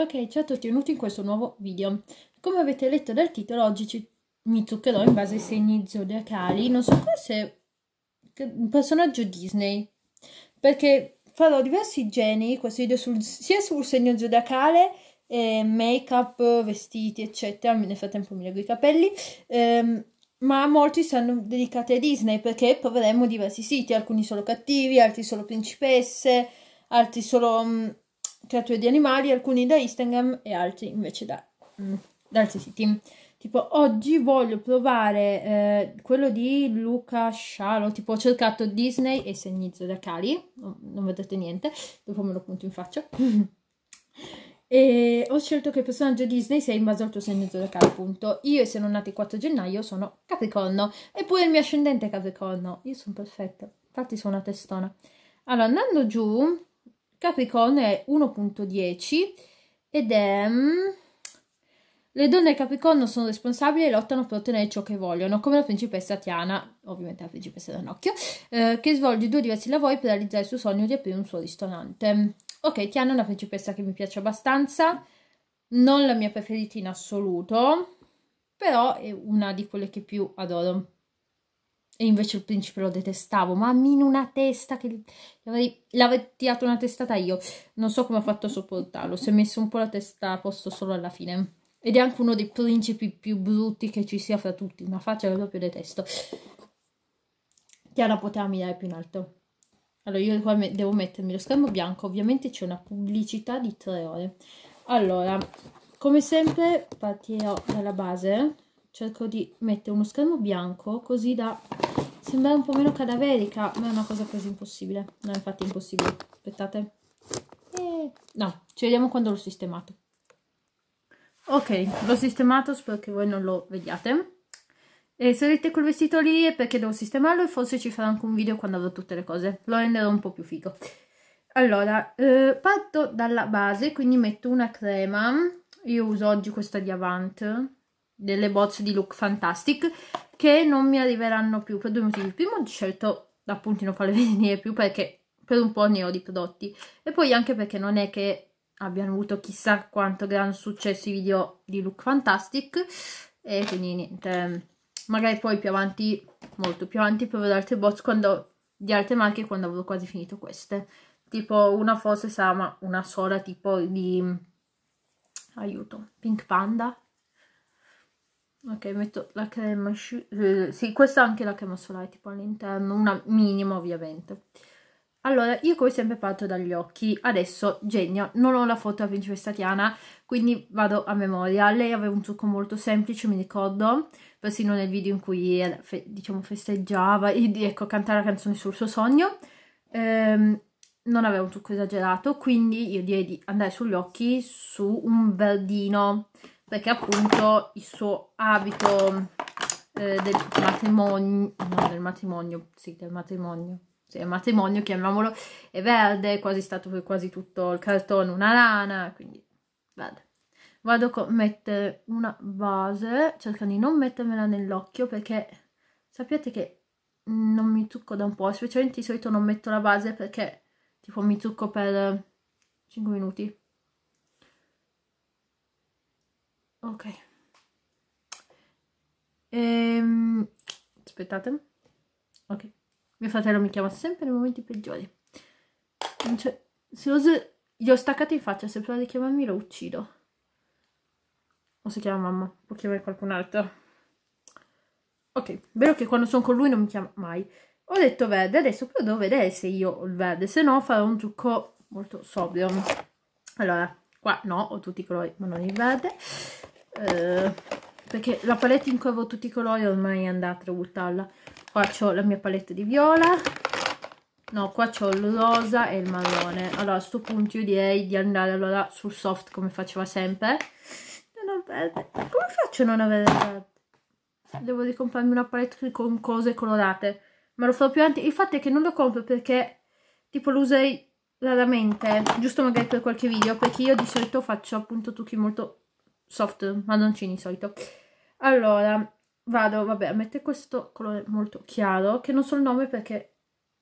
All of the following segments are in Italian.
Ok, ciao a tutti, benvenuti in questo nuovo video. Come avete letto dal titolo, oggi ci, mi zuccherò in base ai segni zodiacali. Non so se è un personaggio Disney, perché farò diversi geni, questo video sul, sia sul segno zodiacale, eh, make-up, vestiti, eccetera. Nel frattempo mi leggo i capelli. Ehm, ma molti saranno dedicati a Disney, perché proveremo diversi siti, alcuni solo cattivi, altri solo principesse, altri solo... Mh, mm, creature di animali, alcuni da Instagram e altri invece da, mm, da altri siti. Tipo, oggi voglio provare eh, quello di Luca Scialo, tipo ho cercato Disney e segni zodiacali, no, non vedete niente, dopo me lo punto in faccia. e ho scelto che il personaggio Disney sia in base al tuo segno zodiacale, appunto. Io, essendo nati il 4 gennaio, sono Capricorno, eppure il mio ascendente è Capricorno. Io sono perfetta, infatti sono una testona. Allora, andando giù, Capricorno è 1.10 ed è... Mm, le donne Capricorno sono responsabili e lottano per ottenere ciò che vogliono, come la principessa Tiana, ovviamente la principessa Ranocchio, eh, che svolge due diversi lavori per realizzare il suo sogno di aprire un suo ristorante. Ok, Tiana è una principessa che mi piace abbastanza, non la mia preferita in assoluto, però è una di quelle che più adoro. E invece il principe lo detestavo. Mamma mia, una testa che gli l'avrei tirato una testata io. Non so come ha fatto a sopportarlo. Si è messo un po' la testa a posto solo alla fine. Ed è anche uno dei principi più brutti che ci sia fra tutti. Una faccia che proprio detesto. Chiara poteva mirare più in alto. Allora, io qua me devo mettermi lo schermo bianco. Ovviamente c'è una pubblicità di tre ore. Allora, come sempre partirò dalla base cerco di mettere uno schermo bianco così da sembrare un po' meno cadaverica, ma è una cosa quasi impossibile. No, infatti è impossibile. Aspettate. Eh, no, ci vediamo quando l'ho sistemato. Ok, l'ho sistemato, spero che voi non lo vediate. E se avete quel vestito lì è perché devo sistemarlo e forse ci farò anche un video quando avrò tutte le cose. Lo renderò un po' più figo. Allora, eh, parto dalla base, quindi metto una crema. Io uso oggi questa di Avant delle bozze di Look Fantastic che non mi arriveranno più per due motivi. Il primo ho scelto appunto di non farle venire più perché per un po' ne ho di prodotti e poi anche perché non è che abbiano avuto chissà quanto gran successo i video di Look Fantastic e quindi niente, magari poi più avanti, molto più avanti proverò altre bozze quando, di altre marche quando avrò quasi finito queste. Tipo una forse sarà una sola tipo di... aiuto, Pink Panda, ok metto la crema eh, sì questa è anche la crema solare tipo all'interno una minima ovviamente allora io come sempre parto dagli occhi adesso genio non ho la foto della principessa Tiana quindi vado a memoria lei aveva un trucco molto semplice mi ricordo persino nel video in cui diciamo festeggiava e ecco cantare la canzone sul suo sogno ehm, non aveva un trucco esagerato quindi io direi di andare sugli occhi su un verdino perché appunto il suo abito eh, del matrimonio, no del matrimonio, sì del matrimonio, sì, matrimonio chiamiamolo, è verde, è quasi stato per quasi tutto il cartone una lana, quindi vado. Vado a mettere una base, cercando di non mettermela nell'occhio perché sapete che non mi trucco da un po', specialmente di solito non metto la base perché tipo mi trucco per 5 minuti ok ehm, aspettate ok mio fratello mi chiama sempre nei momenti peggiori cioè, se oso gli ho staccato in faccia se prova di chiamarmi lo uccido o si chiama mamma può chiamare qualcun altro ok vero che quando sono con lui non mi chiama mai ho detto verde adesso però devo vedere se io ho il verde se no farò un trucco molto sobrio allora qua no ho tutti i colori ma non il verde eh, perché la palette in cui avevo tutti i colori ormai è andata a buttarla qua c'ho la mia palette di viola no qua c'ho il rosa e il marrone allora a questo punto io direi di andare allora sul soft come faceva sempre come faccio a non avere verde? devo ricomprarmi una palette con cose colorate ma lo farò più avanti il fatto è che non lo compro perché tipo lo userei raramente giusto magari per qualche video perché io di solito faccio appunto trucchi molto soft, madoncini solito. Allora, vado, vabbè, mette questo colore molto chiaro, che non so il nome perché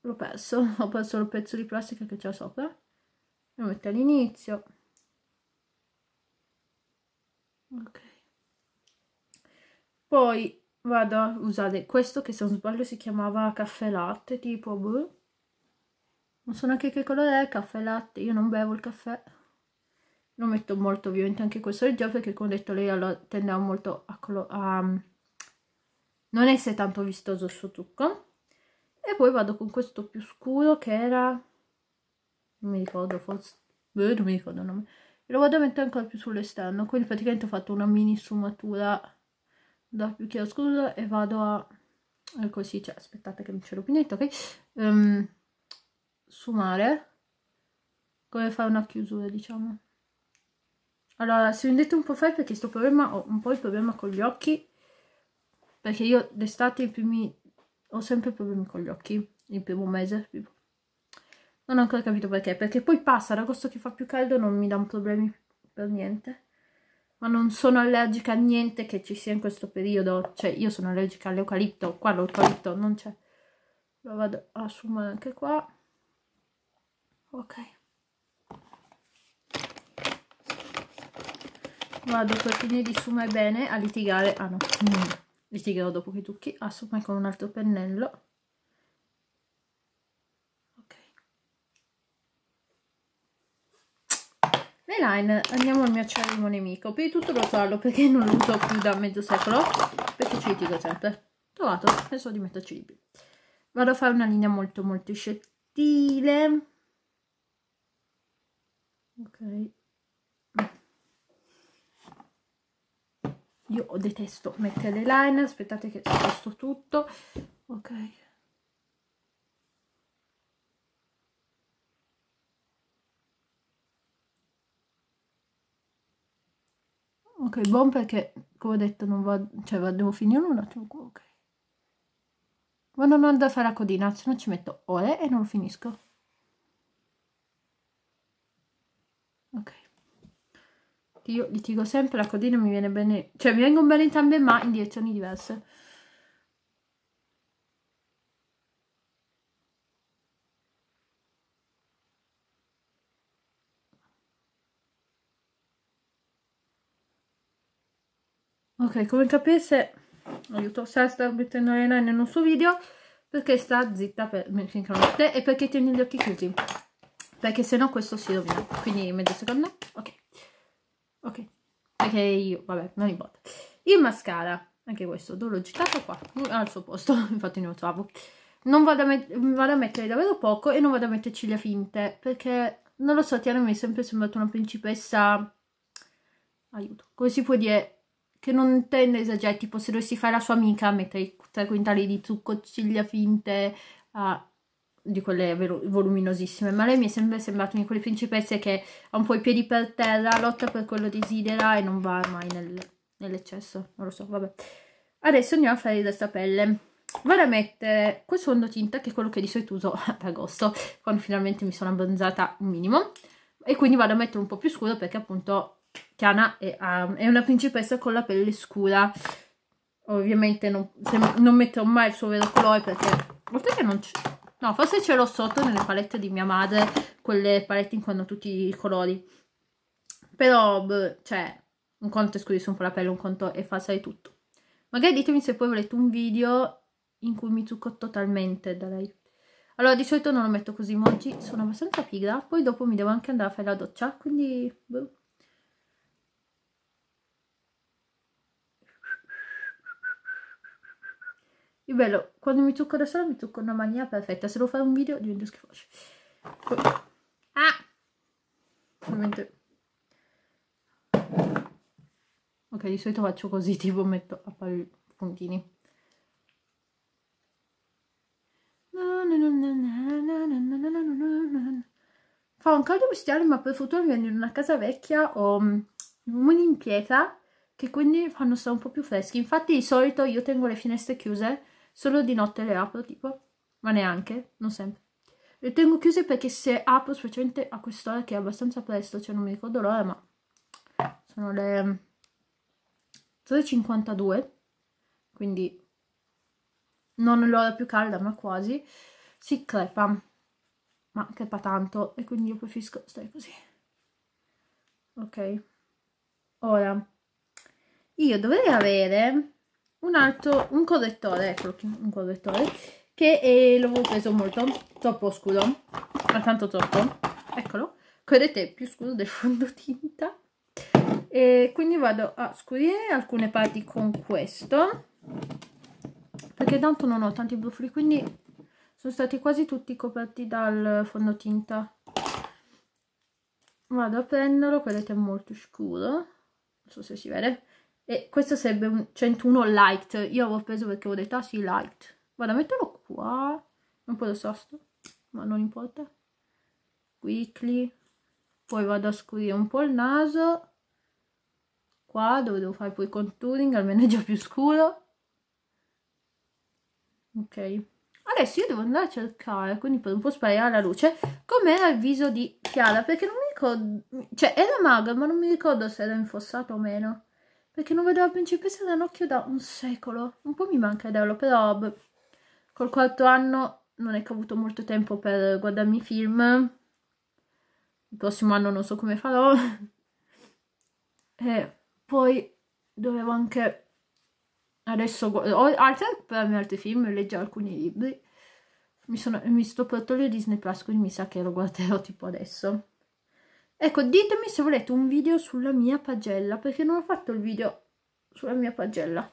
l'ho perso, ho perso il pezzo di plastica che c'è sopra. Lo metto all'inizio. Ok. Poi vado a usare questo che se non sbaglio si chiamava caffè latte, tipo... blu. Boh. Non so neanche che colore è, caffè latte, io non bevo il caffè lo metto molto ovviamente anche questo leggero perché come ho detto lei allora, tende molto a, a mm, non essere tanto vistoso il suo trucco e poi vado con questo più scuro che era non mi ricordo forse eh, non mi ricordo il nome e lo vado a mettere ancora più sull'esterno quindi praticamente ho fatto una mini sfumatura da più chiaro scuro e vado a eh, così cioè aspettate che mi c'è l'opinetto ok um, ehm, sumare come fare una chiusura diciamo allora, si vedete un po' fai perché sto problema, ho un po' il problema con gli occhi, perché io d'estate i primi, ho sempre problemi con gli occhi, il primo mese, non ho ancora capito perché, perché poi passa, ad agosto che fa più caldo non mi danno problemi per niente, ma non sono allergica a niente che ci sia in questo periodo, cioè io sono allergica all'eucalipto, qua l'eucalipto non c'è, lo vado a assumere anche qua, ok. vado per finire di sumare bene a litigare ah no mm. litigherò dopo che tocchi a sumare con un altro pennello Le line andiamo al mio acerrimo nemico. Prima di tutto lo farlo perché non lo uso più da mezzo secolo. Perché ci litigo sempre. Trovato, penso di metterci di più. Vado a fare una linea molto molto scettile Ok. io detesto mettere le line aspettate che sposto tutto ok ok buon perché come ho detto non va cioè va, devo finire un attimo qua ok ma non andare a fare la codina se no ci metto ore e non finisco Io litigo sempre, la codina mi viene bene, cioè mi vengono bene entrambe ma in direzioni diverse. Ok, come capite, aiuto, Sara sta mettendo le nane nel suo video perché sta zitta per e perché tiene gli occhi chiusi, perché sennò questo si rovina, quindi mezzo secondo, ok ok ok io vabbè non importa il mascara anche questo l'ho gettato qua al suo posto infatti ne lo trovo non vado a, vado a, mettere davvero poco e non vado a mettere ciglia finte perché non lo so Tiana mi è sempre sembrata una principessa aiuto come si può dire che non tende a esagerare tipo se dovessi fare la sua amica mettere tre quintali di zucco ciglia finte uh, di quelle voluminosissime, ma lei mi è sempre sembrata di quelle principesse che ha un po' i piedi per terra, lotta per quello che desidera e non va mai nel, nell'eccesso, non lo so, vabbè. Adesso andiamo a fare questa pelle. Vado a mettere questo fondotinta, che è quello che di solito uso ad agosto, quando finalmente mi sono abbronzata un minimo, e quindi vado a mettere un po' più scuro perché appunto Chiana è, um, è una principessa con la pelle scura. Ovviamente non, se, non metterò mai il suo vero colore perché, oltre che non c'è No, forse ce l'ho sotto nelle palette di mia madre, quelle palette in cui hanno tutti i colori. Però, beh, cioè, un conto è scurirsi un po' la pelle, un conto è falsa di tutto. Magari ditemi se poi volete un video in cui mi zucco totalmente da lei. Allora, di solito non lo metto così, ma oggi sono abbastanza pigra, poi dopo mi devo anche andare a fare la doccia, quindi... Beh. Il bello, quando mi tocco da sola mi tocco in una maniera perfetta. Se devo fare un video divento schifoso. Ah! Ovviamente... Ok, di solito faccio così, tipo metto a fare i puntini. Fa un caldo bestiale, ma per fortuna viene in una casa vecchia o um, in pietra, che quindi fanno stare un po' più freschi. Infatti di solito io tengo le finestre chiuse Solo di notte le apro, tipo, ma neanche, non sempre. Le tengo chiuse perché se apro, specialmente a quest'ora che è abbastanza presto, cioè non mi ricordo l'ora, ma sono le 3.52, mm, quindi non l'ora più calda, ma quasi, si crepa, ma crepa tanto, e quindi io preferisco stare così. Ok. Ora, io dovrei avere un altro, un correttore, eccolo qui, un correttore, che eh, l'avevo preso molto, troppo scuro, ma tanto troppo, eccolo, credete più scuro del fondotinta, e quindi vado a scurire alcune parti con questo, perché tanto non ho tanti brufoli, quindi sono stati quasi tutti coperti dal fondotinta. Vado a prenderlo, credete è molto scuro, non so se si vede, e questo sarebbe un 101 light io avevo preso perché ho detto ah sì light vado a metterlo qua un po' lo sosto ma non importa quickly poi vado a scurire un po' il naso qua dove devo fare poi contouring almeno è già più scuro ok adesso io devo andare a cercare quindi per un po' sparare la luce com'era il viso di Chiara perché non mi ricordo cioè era magro, ma non mi ricordo se era infossato o meno perché non vedo la principessa Ranocchio da un secolo. Un po' mi manca vederlo, però boh, col quarto anno non è che ho avuto molto tempo per guardarmi i film. Il prossimo anno non so come farò. e poi dovevo anche... Adesso ho altre, per altri film, leggo alcuni libri. Mi, sono, mi sto portando togliere Disney Plus, quindi mi sa che lo guarderò tipo adesso. Ecco, ditemi se volete un video sulla mia pagella, perché non ho fatto il video sulla mia pagella.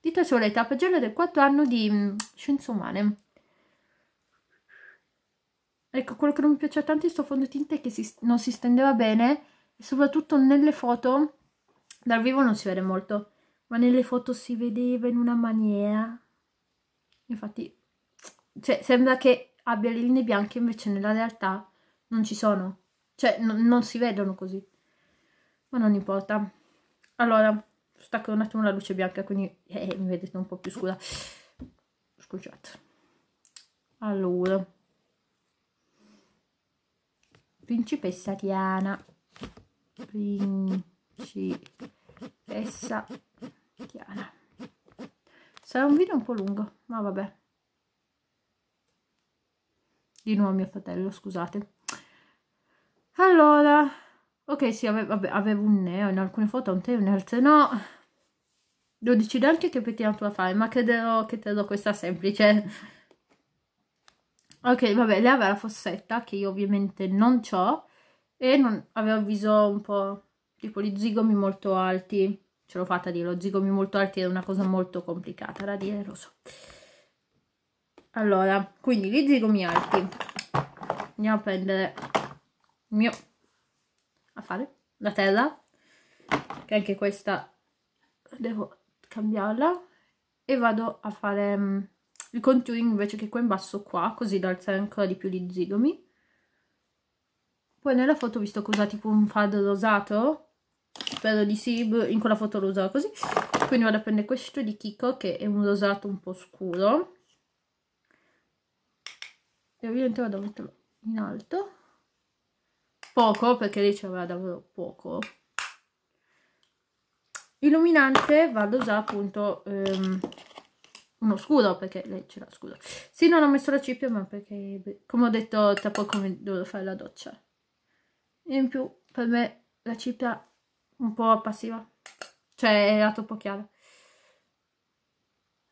Dite se volete la pagella del quarto anno di mm, Scienze Umane. Ecco, quello che non mi piace tanto è questo fondotinta che si, non si stendeva bene, e soprattutto nelle foto, dal vivo non si vede molto, ma nelle foto si vedeva in una maniera. Infatti, cioè, sembra che abbia le linee bianche, invece nella realtà non ci sono. Cioè, n- non si vedono così. Ma non importa. Allora, stacco un attimo la luce bianca, quindi eh, mi vedete un po' più scura. Scusate. Allora. Principessa Diana Principessa Diana Sarà un video un po' lungo, ma vabbè. Di nuovo mio fratello, scusate allora ok sì ave vabbè, avevo un neo in alcune foto un teo in altre no lo decido anche che pettinatura fare ma credo che credo questa semplice ok vabbè lei aveva la fossetta che io ovviamente non ho e non, aveva il viso un po' tipo gli zigomi molto alti ce l'ho fatta dire, lo zigomi molto alti è una cosa molto complicata da dire, lo so allora, quindi gli zigomi alti andiamo a prendere mio a fare la tela che anche questa devo cambiarla e vado a fare um, il contouring invece che qua in basso qua così da alzare ancora di più gli zigomi poi nella foto ho visto che usa tipo un fado rosato spero di sì boh, in quella foto lo userò così quindi vado a prendere questo di Kiko che è un rosato un po' scuro e ovviamente vado a metterlo in alto poco, perché lei ci aveva davvero poco. Illuminante vado a usare appunto um, uno scudo perché lei ce l'ha scuro. Sì, non ho messo la cipria, ma perché, come ho detto, tra poco mi dovrò fare la doccia. E in più, per me, la cipria un po' passiva. Cioè, era troppo chiara.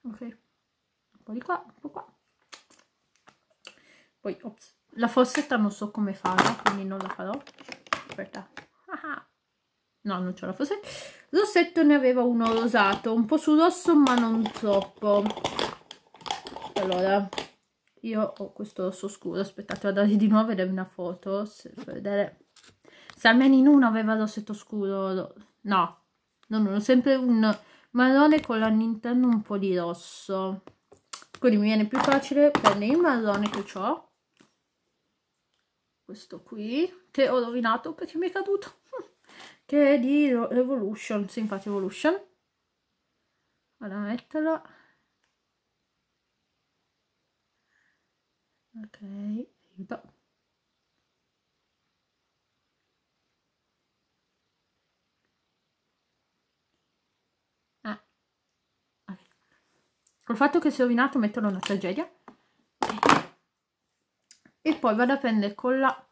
Ok. Un po' di qua, un po' qua. Poi, ops la fossetta non so come farla, quindi non la farò. Aspetta. Ah, ah. no, non c'è la fossetta. Rossetto ne aveva uno rosato, un po' su rosso ma non troppo. Allora, io ho questo rosso scuro, aspettate, vado di nuovo vedere una foto, se, per vedere... Se almeno in uno aveva rossetto scuro, no, non uno, sempre un marrone con all'interno un po' di rosso. Quindi mi viene più facile prendere il marrone che ho questo qui che ho rovinato perché mi è caduto che è di Evolution sì infatti Evolution vado a metterlo ok aiuto ah. okay. col fatto che si è rovinato metterlo è una tragedia poi vado a prendere con la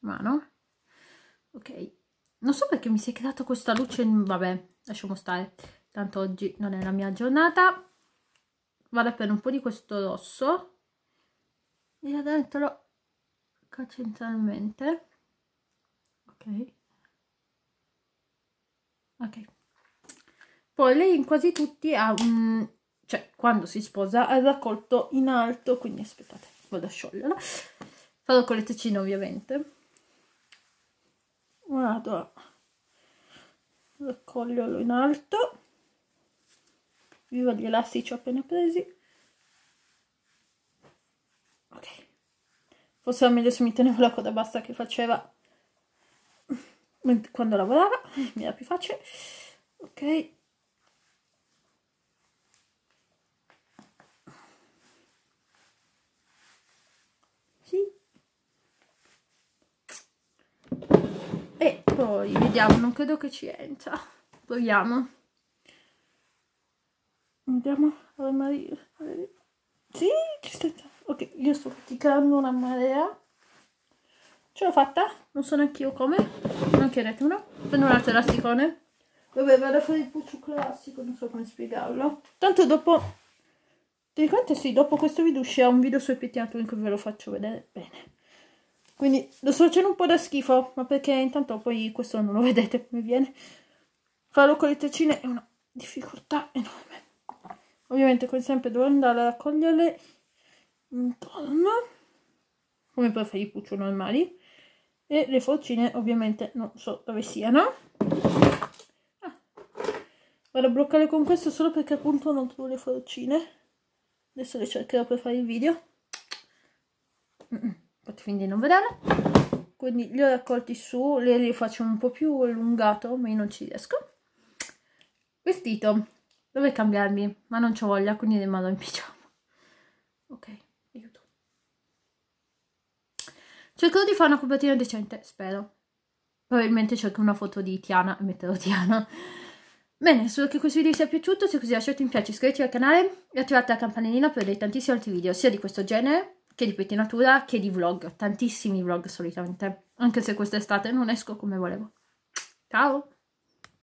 mano ok non so perché mi si è creata questa luce vabbè lasciamo stare tanto oggi non è la mia giornata vado a prendere un po' di questo rosso e adesso centralmente ok ok poi lei in quasi tutti ha un cioè quando si sposa ha raccolto in alto quindi aspettate vado a scioglierla farò con le tecine ovviamente vado a raccoglierlo in alto viva gli elastici appena presi ok forse era meglio se mi tenevo la coda bassa che faceva quando lavorava mi era più facile ok poi vediamo non credo che ci entra proviamo andiamo Ave Maria sì che sta ok io sto faticando una marea ce l'ho fatta non so neanche io come non chiedetemelo prendo un altro elasticone vabbè vado a fare il puccio classico non so come spiegarlo tanto dopo ti ricordi sì dopo questo video uscirà un video sui pettinato in cui ve lo faccio vedere bene quindi lo sto facendo un po' da schifo, ma perché intanto poi questo non lo vedete come viene. Farlo con le trecine è una difficoltà enorme. Ovviamente come sempre devo andare a raccoglierle intorno, come per fare i cuccioli normali. E le forcine ovviamente non so dove siano. Ah. Vado a bloccare con questo solo perché appunto non trovo le forcine. Adesso le cercherò per fare il video. Mm -mm raccolti fin di non vedere quindi li ho raccolti su li, li faccio un po' più allungato ma io non ci riesco vestito dovrei cambiarmi ma non ho voglia quindi rimango in pigiama ok aiuto cercherò di fare una copertina decente spero probabilmente cerco una foto di Tiana e metterò Tiana Bene, spero che questo video vi sia piaciuto, se così lasciate un piace, iscrivetevi al canale e attivate la campanellina per vedere tantissimi altri video, sia di questo genere che di pettinatura che di vlog, tantissimi vlog solitamente, anche se quest'estate non esco come volevo. Ciao!